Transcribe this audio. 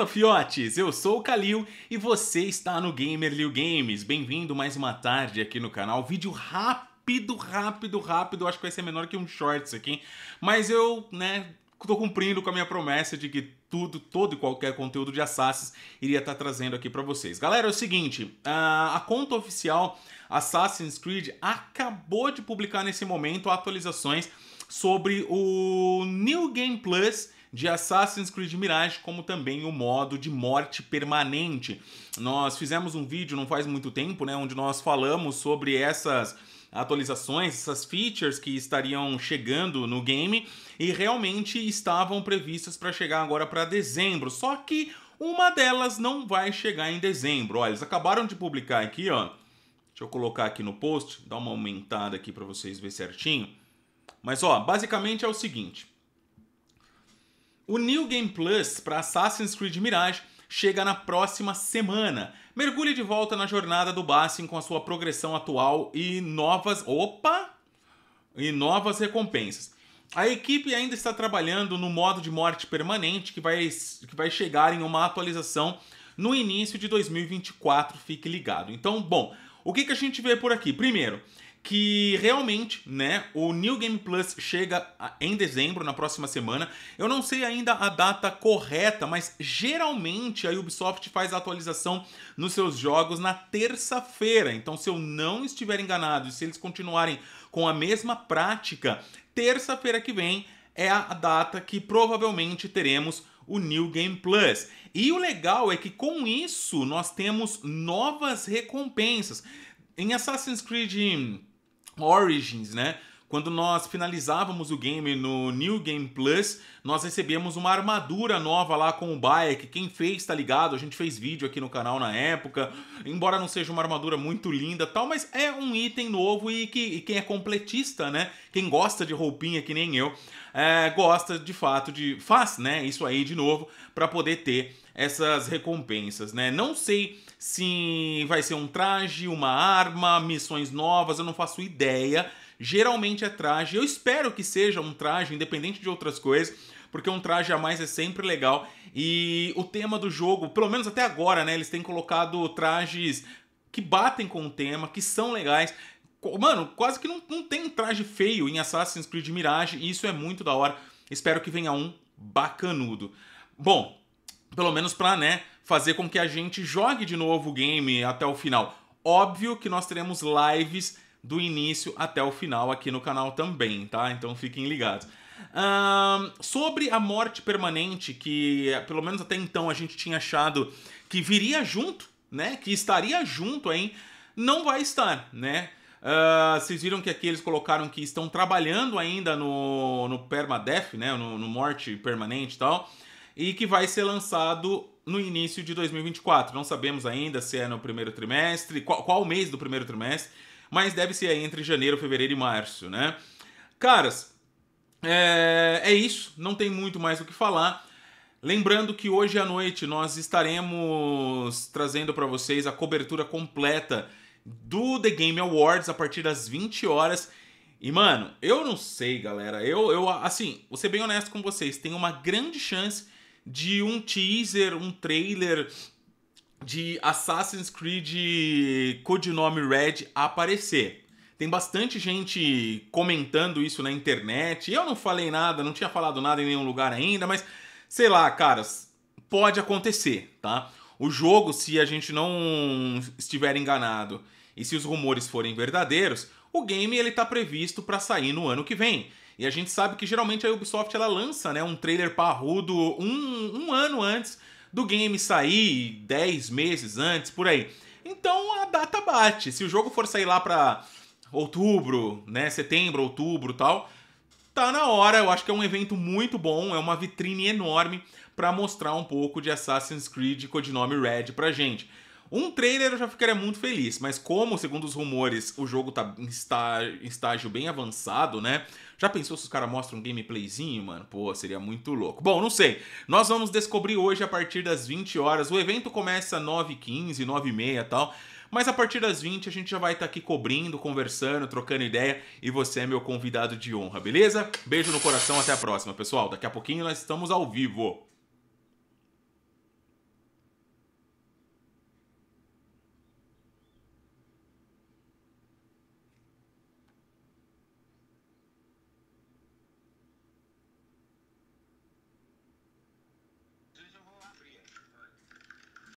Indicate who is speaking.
Speaker 1: Fala fiotes, eu sou o Kalil e você está no Gamer Liu Games. Bem-vindo mais uma tarde aqui no canal. Vídeo rápido, rápido, rápido. Acho que vai ser menor que um shorts aqui, mas eu, né, tô cumprindo com a minha promessa de que tudo, todo e qualquer conteúdo de Assassins iria estar tá trazendo aqui para vocês. Galera, é o seguinte, a, a, conta oficial Assassin's Creed acabou de publicar nesse momento atualizações sobre o New Game Plus de Assassin's Creed Mirage, como também o modo de morte permanente. Nós fizemos um vídeo não faz muito tempo, né, onde nós falamos sobre essas atualizações, essas features que estariam chegando no game e realmente estavam previstas para chegar agora para dezembro. Só que uma delas não vai chegar em dezembro. Olha, eles acabaram de publicar aqui, ó. Deixa eu colocar aqui no post, dar uma aumentada aqui para vocês ver certinho. Mas ó, basicamente é o seguinte, o New Game Plus para Assassin's Creed Mirage chega na próxima semana. Mergulhe de volta na jornada do Bastion com a sua progressão atual e novas. Opa! E novas recompensas. A equipe ainda está trabalhando no modo de morte permanente que vai, que vai chegar em uma atualização no início de 2024. Fique ligado. Então, bom, o que, que a gente vê por aqui? Primeiro, que realmente, né, o New Game Plus chega em dezembro, na próxima semana. Eu não sei ainda a data correta, mas geralmente a Ubisoft faz a atualização nos seus jogos na terça-feira. Então, se eu não estiver enganado e se eles continuarem com a mesma prática, terça-feira que vem é a data que provavelmente teremos o New Game Plus. E o legal é que com isso nós temos novas recompensas. Em Assassin's Creed Origins, né? Quando nós finalizávamos o game no New Game Plus, nós recebemos uma armadura nova lá com o Bayek. Quem fez, tá ligado? A gente fez vídeo aqui no canal na época. Embora não seja uma armadura muito linda tal, mas é um item novo e, que, e quem é completista, né? Quem gosta de roupinha que nem eu, é, gosta de fato de. faz, né? Isso aí de novo, para poder ter essas recompensas, né? Não sei se vai ser um traje, uma arma, missões novas, eu não faço ideia geralmente é traje. Eu espero que seja um traje, independente de outras coisas, porque um traje a mais é sempre legal. E o tema do jogo, pelo menos até agora, né? Eles têm colocado trajes que batem com o tema, que são legais. Mano, quase que não, não tem um traje feio em Assassin's Creed Mirage, e isso é muito da hora. Espero que venha um bacanudo. Bom, pelo menos pra, né, fazer com que a gente jogue de novo o game até o final. Óbvio que nós teremos lives do início até o final aqui no canal também, tá? Então fiquem ligados. Um, sobre a morte permanente, que pelo menos até então a gente tinha achado que viria junto, né? Que estaria junto, hein? Não vai estar, né? Uh, vocês viram que aqui eles colocaram que estão trabalhando ainda no, no Permadeath, né? No, no Morte Permanente e tal. E que vai ser lançado no início de 2024. Não sabemos ainda se é no primeiro trimestre, qual, qual mês do primeiro trimestre mas deve ser aí entre janeiro, fevereiro e março, né? Caras, é, é isso, não tem muito mais o que falar. Lembrando que hoje à noite nós estaremos trazendo para vocês a cobertura completa do The Game Awards a partir das 20 horas. E, mano, eu não sei, galera. Eu, eu assim, vou ser bem honesto com vocês. Tem uma grande chance de um teaser, um trailer, de Assassin's Creed codinome Red aparecer. Tem bastante gente comentando isso na internet. Eu não falei nada, não tinha falado nada em nenhum lugar ainda, mas sei lá, caras, pode acontecer, tá? O jogo, se a gente não estiver enganado e se os rumores forem verdadeiros, o game ele tá previsto para sair no ano que vem. E a gente sabe que geralmente a Ubisoft ela lança né, um trailer parrudo um, um ano antes do game sair 10 meses antes, por aí. Então a data bate. Se o jogo for sair lá para outubro, né, setembro, outubro, tal, tá na hora. Eu acho que é um evento muito bom, é uma vitrine enorme para mostrar um pouco de Assassin's Creed codinome Red pra gente. Um trailer eu já ficaria muito feliz, mas como, segundo os rumores, o jogo tá em estágio, em estágio bem avançado, né? Já pensou se os caras mostram um gameplayzinho, mano? Pô, seria muito louco. Bom, não sei. Nós vamos descobrir hoje a partir das 20 horas. O evento começa 9h15, 9h30 e tal. Mas a partir das 20 a gente já vai estar tá aqui cobrindo, conversando, trocando ideia e você é meu convidado de honra, beleza? Beijo no coração, até a próxima, pessoal. Daqui a pouquinho nós estamos ao vivo.